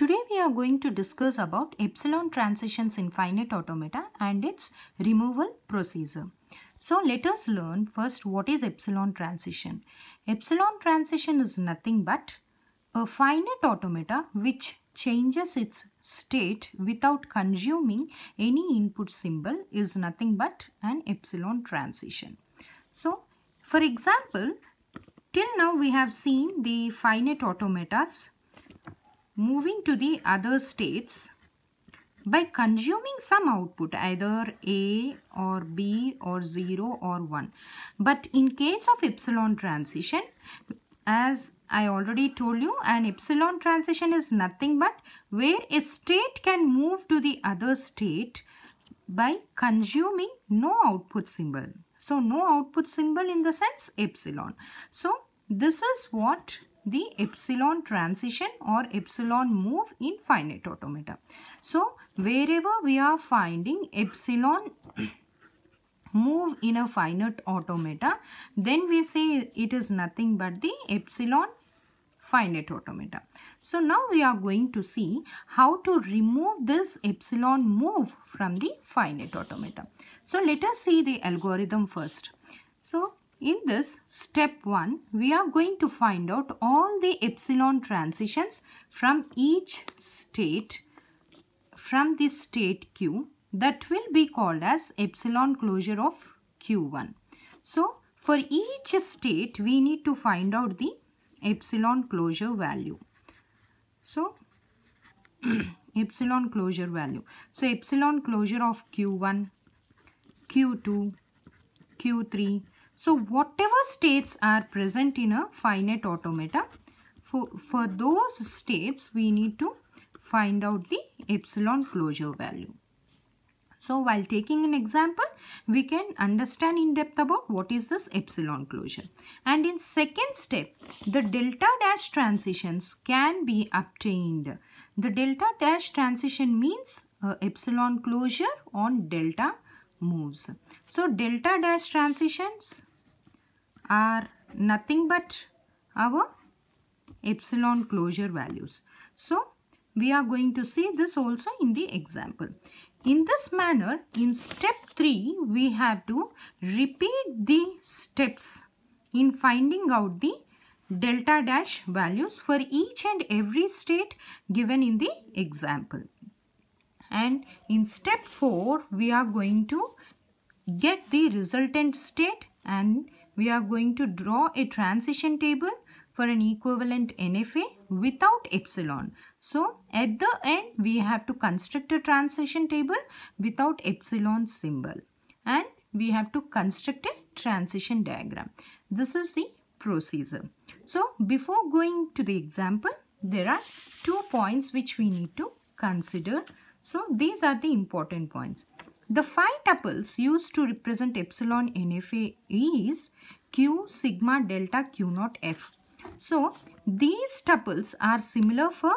Today we are going to discuss about epsilon transitions in finite automata and its removal procedure. So let us learn first what is epsilon transition. Epsilon transition is nothing but a finite automata which changes its state without consuming any input symbol is nothing but an epsilon transition. So for example, till now we have seen the finite automatas moving to the other states by consuming some output either A or B or 0 or 1. But in case of epsilon transition as I already told you an epsilon transition is nothing but where a state can move to the other state by consuming no output symbol. So no output symbol in the sense epsilon. So this is what the epsilon transition or epsilon move in finite automata. So, wherever we are finding epsilon move in a finite automata, then we say it is nothing but the epsilon finite automata. So now we are going to see how to remove this epsilon move from the finite automata. So let us see the algorithm first. So in this step 1, we are going to find out all the epsilon transitions from each state, from the state Q that will be called as epsilon closure of Q1. So, for each state, we need to find out the epsilon closure value. So, epsilon closure value. So, epsilon closure of Q1, Q2, Q3 so whatever states are present in a finite automata, for, for those states we need to find out the epsilon closure value. So while taking an example, we can understand in depth about what is this epsilon closure. And in second step, the delta dash transitions can be obtained. The delta dash transition means uh, epsilon closure on delta moves. So delta dash transitions are nothing but our epsilon closure values. So, we are going to see this also in the example. In this manner, in step 3, we have to repeat the steps in finding out the delta dash values for each and every state given in the example. And in step 4, we are going to get the resultant state and we are going to draw a transition table for an equivalent NFA without epsilon. So at the end we have to construct a transition table without epsilon symbol and we have to construct a transition diagram. This is the procedure. So before going to the example there are two points which we need to consider. So these are the important points. The five tuples used to represent epsilon NFA is Q, sigma, delta, Q naught, F. So, these tuples are similar for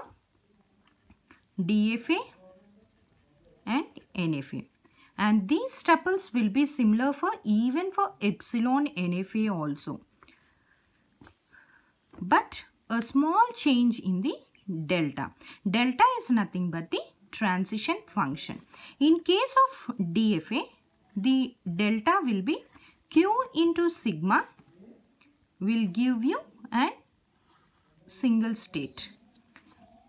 DFA and NFA. And these tuples will be similar for even for epsilon NFA also. But a small change in the delta. Delta is nothing but the transition function. In case of DFA, the delta will be Q into sigma will give you a single state.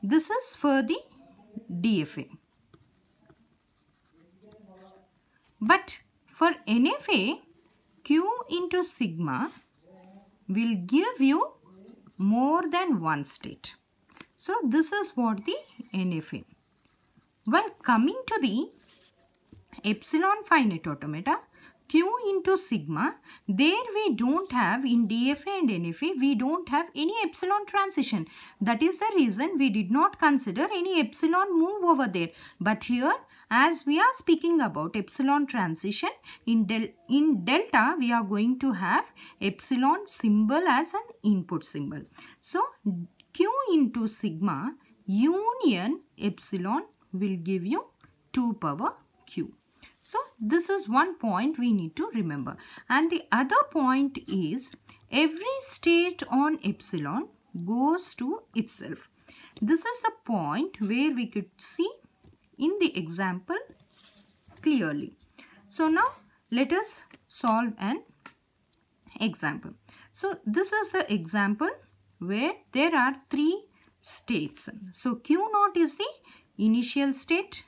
This is for the DFA. But for NFA, Q into sigma will give you more than one state. So this is what the NFA. Well, coming to the epsilon finite automata, Q into sigma, there we don't have in DFA and NFA, we don't have any epsilon transition. That is the reason we did not consider any epsilon move over there. But here, as we are speaking about epsilon transition, in, del in delta, we are going to have epsilon symbol as an input symbol. So, Q into sigma union epsilon will give you 2 power q. So this is one point we need to remember. And the other point is every state on epsilon goes to itself. This is the point where we could see in the example clearly. So now let us solve an example. So this is the example where there are three states. So Q naught is the initial state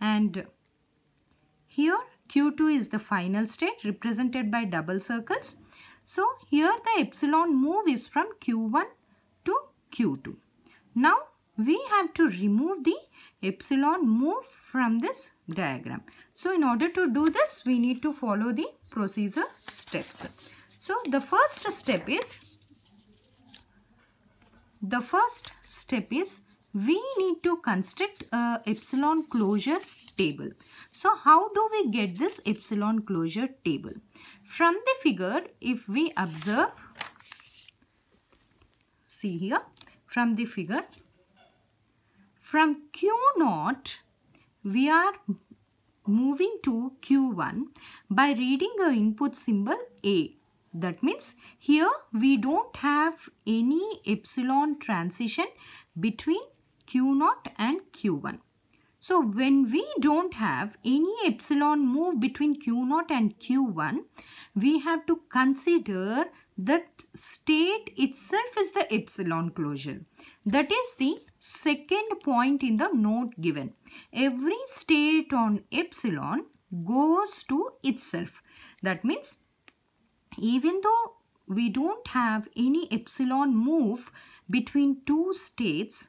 and here Q2 is the final state represented by double circles. So here the epsilon move is from Q1 to Q2. Now we have to remove the epsilon move from this diagram. So in order to do this we need to follow the procedure steps. So the first step is the first step is we need to construct a epsilon closure table. So how do we get this epsilon closure table? From the figure, if we observe, see here, from the figure, from Q naught, we are moving to Q1 by reading the input symbol A. That means here we don't have any epsilon transition between Q0 and Q1. So when we don't have any epsilon move between Q0 and Q1, we have to consider that state itself is the epsilon closure. That is the second point in the note given. Every state on epsilon goes to itself. That means even though we don't have any epsilon move between two states,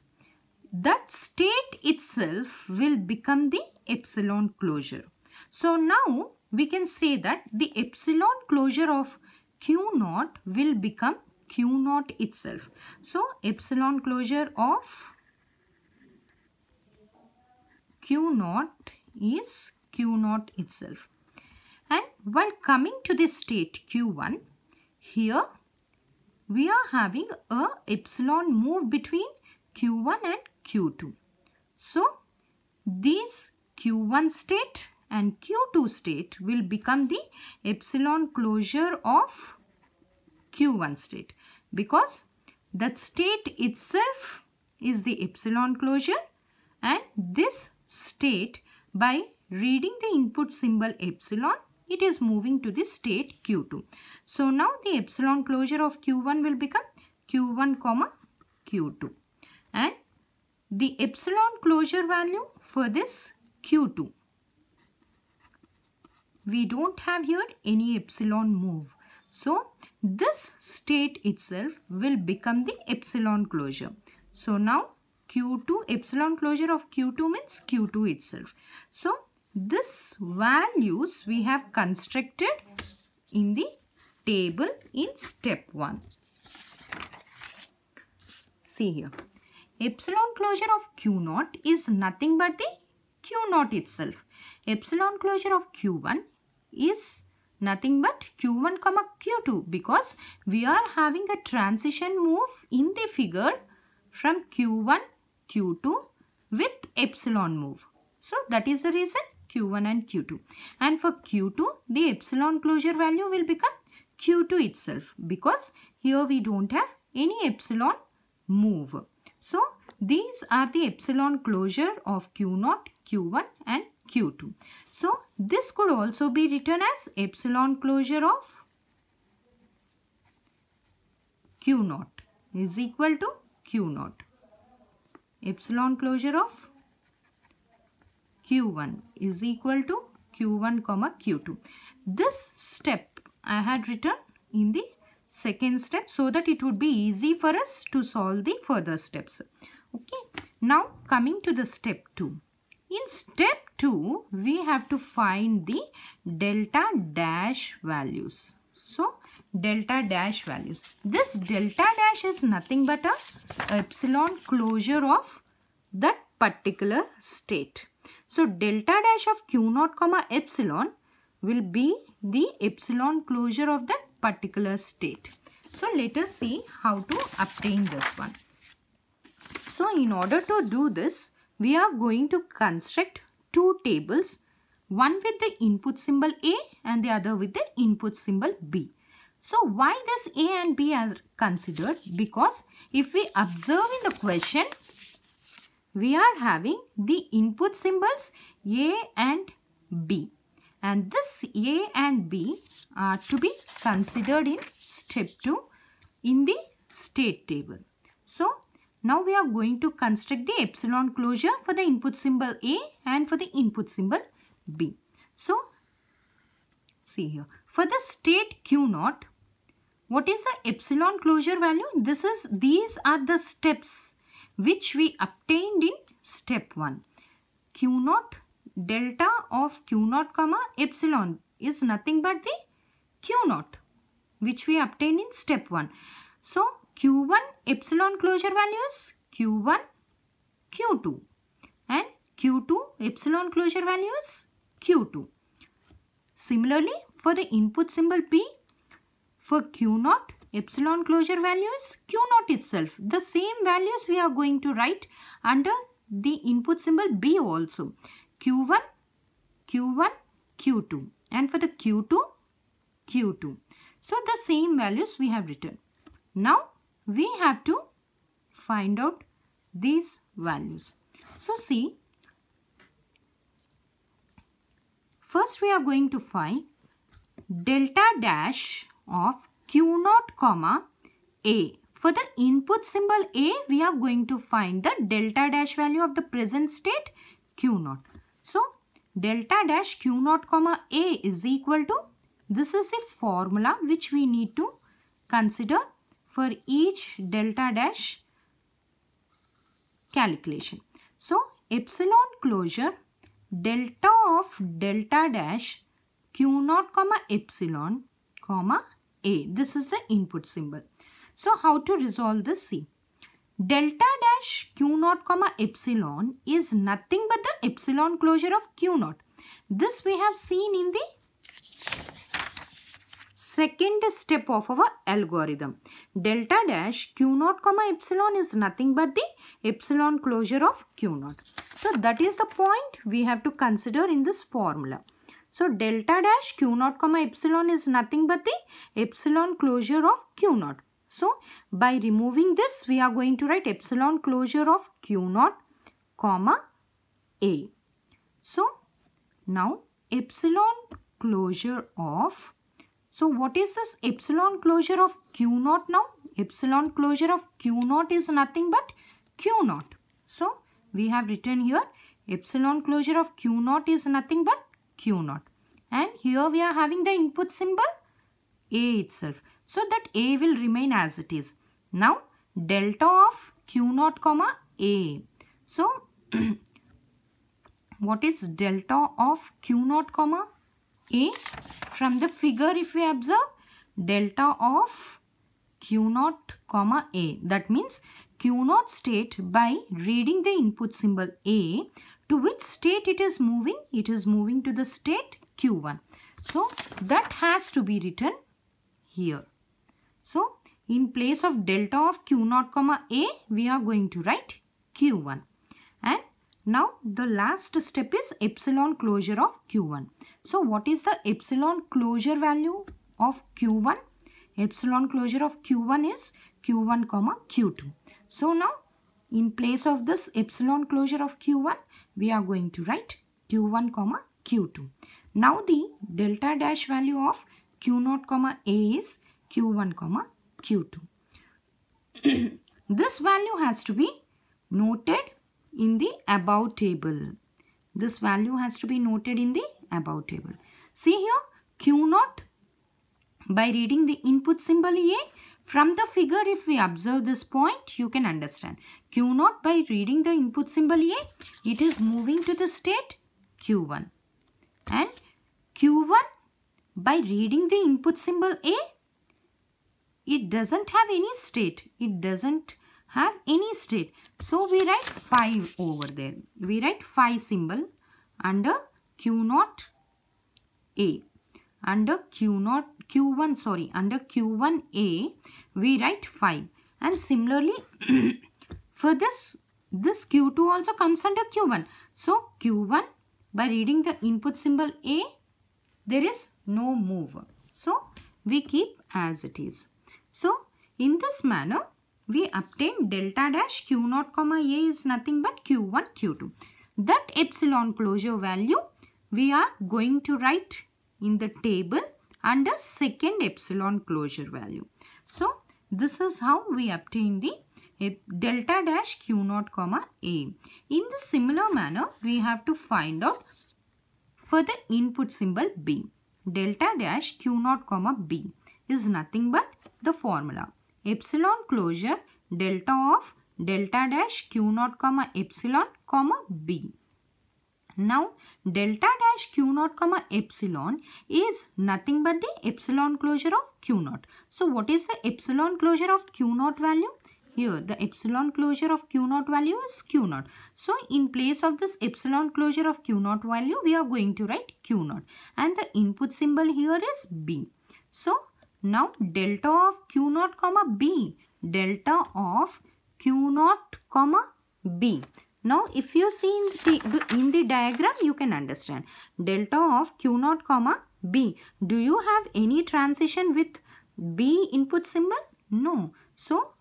that state itself will become the epsilon closure. So now we can say that the epsilon closure of Q naught will become Q naught itself. So epsilon closure of Q naught is Q naught itself and while coming to this state q1 here we are having a epsilon move between q1 and q2 so this q1 state and q2 state will become the epsilon closure of q1 state because that state itself is the epsilon closure and this state by reading the input symbol epsilon it is moving to the state Q2. So now the epsilon closure of Q1 will become Q1 comma Q2 and the epsilon closure value for this Q2. We don't have here any epsilon move. So this state itself will become the epsilon closure. So now Q2 epsilon closure of Q2 means Q2 itself. So this values we have constructed in the table in step 1. See here. Epsilon closure of Q 0 is nothing but the Q 0 itself. Epsilon closure of Q1 is nothing but Q1 comma Q2 because we are having a transition move in the figure from Q1 Q2 with epsilon move. So that is the reason Q1 and Q2. And for Q2, the epsilon closure value will become Q2 itself because here we don't have any epsilon move. So, these are the epsilon closure of Q0, Q1 and Q2. So, this could also be written as epsilon closure of Q0 is equal to Q0. Epsilon closure of Q1 is equal to Q1 comma Q2. This step I had written in the second step so that it would be easy for us to solve the further steps. Okay. Now coming to the step 2. In step 2 we have to find the delta dash values. So delta dash values. This delta dash is nothing but a epsilon closure of that particular state. So delta dash of q naught comma epsilon will be the epsilon closure of that particular state. So let us see how to obtain this one. So in order to do this, we are going to construct two tables, one with the input symbol A and the other with the input symbol B. So why this A and B are considered? Because if we observe in the question, we are having the input symbols A and B. And this A and B are to be considered in step 2 in the state table. So, now we are going to construct the epsilon closure for the input symbol A and for the input symbol B. So, see here. For the state Q naught, what is the epsilon closure value? This is, these are the steps which we obtained in step 1. Q naught delta of Q naught comma epsilon is nothing but the Q naught which we obtained in step 1. So Q1 epsilon closure values Q1, Q2 and Q2 epsilon closure values Q2. Similarly for the input symbol P for Q naught epsilon closure values q naught itself the same values we are going to write under the input symbol b also q1 q1 q2 and for the q2 q2 so the same values we have written now we have to find out these values so see first we are going to find delta dash of Q naught comma A. For the input symbol A, we are going to find the delta dash value of the present state Q naught. So, delta dash Q naught comma A is equal to, this is the formula which we need to consider for each delta dash calculation. So, epsilon closure delta of delta dash Q naught comma epsilon comma a. This is the input symbol. So how to resolve this C? Delta dash Q naught comma epsilon is nothing but the epsilon closure of Q naught. This we have seen in the second step of our algorithm. Delta dash Q naught comma epsilon is nothing but the epsilon closure of Q naught. So that is the point we have to consider in this formula. So delta dash Q naught comma epsilon is nothing but the epsilon closure of Q naught. So by removing this we are going to write epsilon closure of Q naught comma A. So now epsilon closure of so what is this epsilon closure of Q naught now? Epsilon closure of Q naught is nothing but Q naught. So we have written here epsilon closure of Q naught is nothing but q naught. And here we are having the input symbol A itself. So that A will remain as it is. Now delta of q naught comma A. So what is delta of q naught comma A? From the figure if we observe delta of q naught comma A. That means q naught state by reading the input symbol A to which state it is moving? It is moving to the state Q1. So that has to be written here. So in place of delta of Q0 comma A, we are going to write Q1. And now the last step is epsilon closure of Q1. So what is the epsilon closure value of Q1? Epsilon closure of Q1 is Q1 comma Q2. So now in place of this epsilon closure of Q1, we are going to write q1 comma q2 now the delta dash value of q0 comma a is q1 comma q2 this value has to be noted in the above table this value has to be noted in the above table see here q0 by reading the input symbol a from the figure, if we observe this point, you can understand. Q0 by reading the input symbol A, it is moving to the state Q1. And Q1 by reading the input symbol A, it doesn't have any state. It doesn't have any state. So we write 5 over there. We write 5 symbol under Q0 A. Under Q0 q1 sorry under q1a we write 5 and similarly for this this q2 also comes under q1 so q1 by reading the input symbol a there is no move so we keep as it is so in this manner we obtain delta dash q0 comma a is nothing but q1 q2 that epsilon closure value we are going to write in the table and a second epsilon closure value. So this is how we obtain the eh, delta dash q naught comma a. In the similar manner, we have to find out for the input symbol b. Delta dash q naught comma b is nothing but the formula epsilon closure delta of delta dash q naught comma epsilon comma b. Now delta dash q naught comma epsilon is nothing but the epsilon closure of q naught. So what is the epsilon closure of q naught value? Here the epsilon closure of q naught value is q naught. So in place of this epsilon closure of q naught value we are going to write q naught and the input symbol here is b. So now delta of q naught comma b delta of q naught comma b. Now, if you see in the, in the diagram, you can understand. Delta of Q 0 comma B. Do you have any transition with B input symbol? No. So,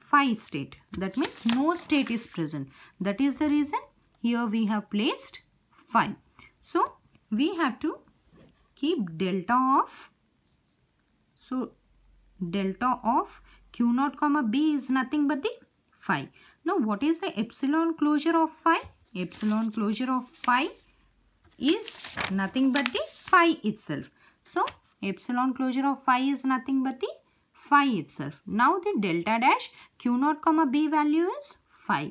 phi state. That means no state is present. That is the reason here we have placed phi. So, we have to keep delta of. So, delta of Q 0 comma B is nothing but the phi. Now what is the epsilon closure of phi? Epsilon closure of phi is nothing but the phi itself. So epsilon closure of phi is nothing but the phi itself. Now the delta dash q naught comma b value is phi.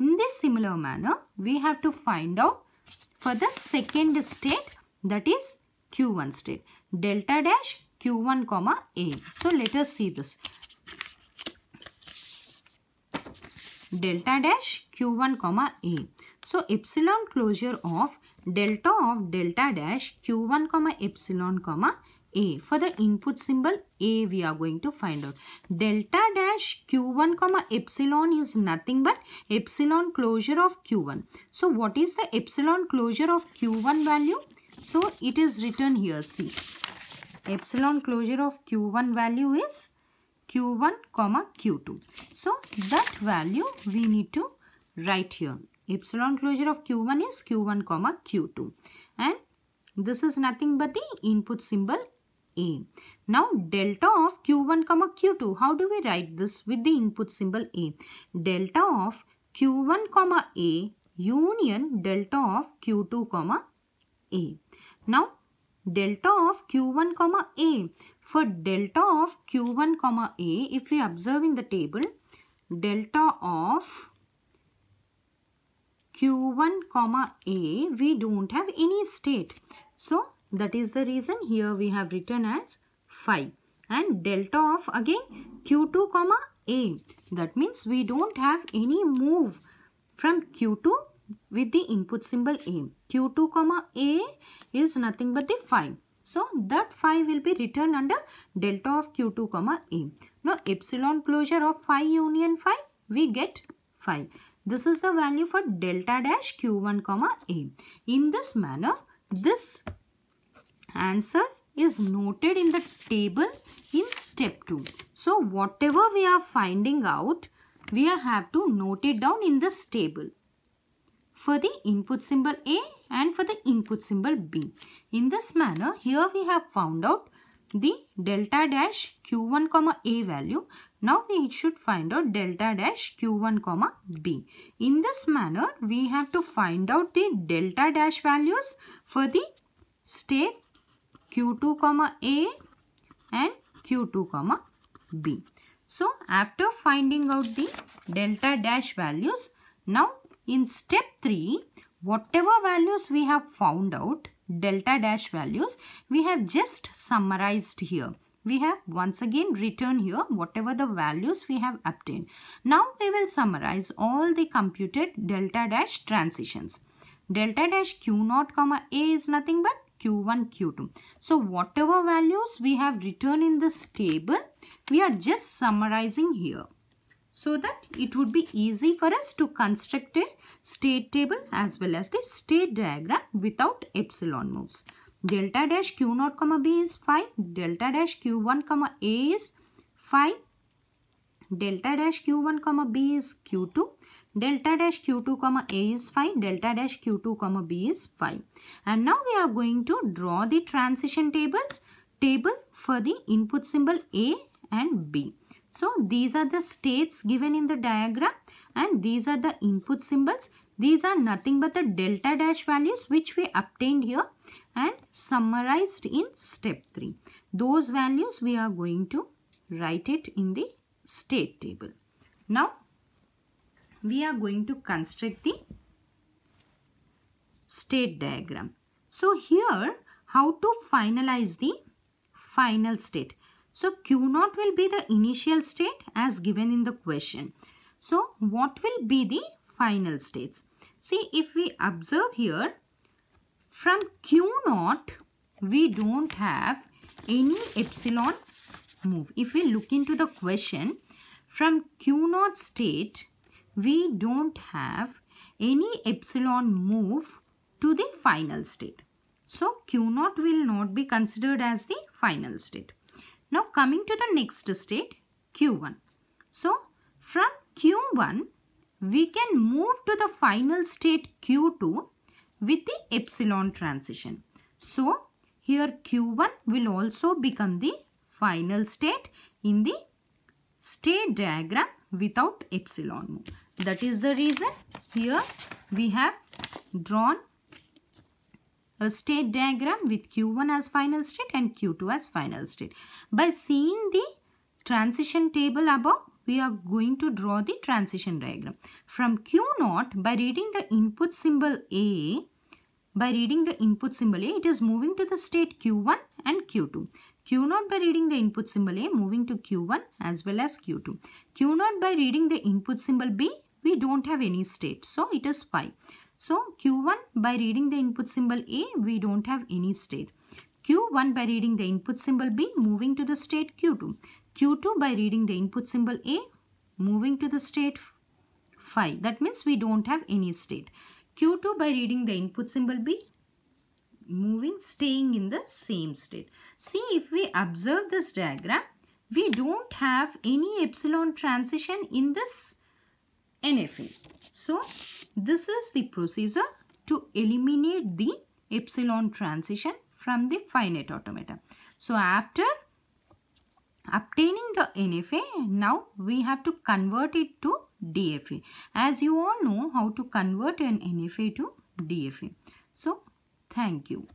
In this similar manner, we have to find out for the second state that is q1 state. Delta dash q1 comma a. So let us see this. delta dash q1 comma a. So epsilon closure of delta of delta dash q1 comma epsilon comma a. For the input symbol a we are going to find out. Delta dash q1 comma epsilon is nothing but epsilon closure of q1. So what is the epsilon closure of q1 value? So it is written here see. Epsilon closure of q1 value is q1 comma q2 so that value we need to write here epsilon closure of q1 is q1 comma q2 and this is nothing but the input symbol a now delta of q1 comma q2 how do we write this with the input symbol a delta of q1 comma a union delta of q2 comma a now delta of q1 comma a for delta of Q1 comma A, if we observe in the table, delta of Q1 comma A, we don't have any state. So, that is the reason here we have written as phi. And delta of again Q2 comma A. That means we don't have any move from Q2 with the input symbol A. Q2 comma A is nothing but the phi. So that phi will be written under delta of Q2 comma a. Now epsilon closure of phi union phi we get phi. This is the value for delta dash Q1 comma a. In this manner this answer is noted in the table in step 2. So whatever we are finding out, we have to note it down in this table. For the input symbol A, and for the input symbol B. In this manner, here we have found out the delta dash Q1 comma A value. Now we should find out delta dash Q1 comma B. In this manner, we have to find out the delta dash values for the state Q2 comma A and Q2 comma B. So after finding out the delta dash values, now in step 3, whatever values we have found out, delta dash values, we have just summarized here. We have once again written here whatever the values we have obtained. Now we will summarize all the computed delta dash transitions. Delta dash q naught comma A is nothing but Q1, Q2. So whatever values we have written in this table, we are just summarizing here so that it would be easy for us to construct a state table as well as the state diagram without epsilon moves. Delta dash q naught comma B is 5. Delta dash Q1 comma A is 5. Delta dash Q1 comma B is Q2 delta dash q2 comma a is 5 delta dash q2 comma b is 5 and now we are going to draw the transition tables table for the input symbol a and b so these are the states given in the diagram and these are the input symbols. These are nothing but the delta dash values which we obtained here and summarized in step 3. Those values we are going to write it in the state table. Now we are going to construct the state diagram. So here how to finalize the final state. So Q0 will be the initial state as given in the question. So what will be the final states? See if we observe here from Q naught we don't have any epsilon move. If we look into the question from Q naught state we don't have any epsilon move to the final state. So Q naught will not be considered as the final state. Now coming to the next state Q1. So from Q1, we can move to the final state Q2 with the epsilon transition. So, here Q1 will also become the final state in the state diagram without epsilon move. That is the reason here we have drawn a state diagram with Q1 as final state and Q2 as final state. By seeing the transition table above, we are going to draw the transition diagram. From Q naught by reading the input symbol A, by reading the input symbol A, it is moving to the state Q1 and Q2. Q0 by reading the input symbol A moving to Q1 as well as Q2. Q0 by reading the input symbol B, we don't have any state. So it is 5. So Q1 by reading the input symbol A, we don't have any state. Q1 by reading the input symbol B, moving to the state Q2. Q2 by reading the input symbol A, moving to the state 5. That means we don't have any state. Q2 by reading the input symbol B, moving, staying in the same state. See, if we observe this diagram, we don't have any epsilon transition in this NFA. So, this is the procedure to eliminate the epsilon transition from the finite automata. So after obtaining the NFA, now we have to convert it to DFA. As you all know how to convert an NFA to DFA. So thank you.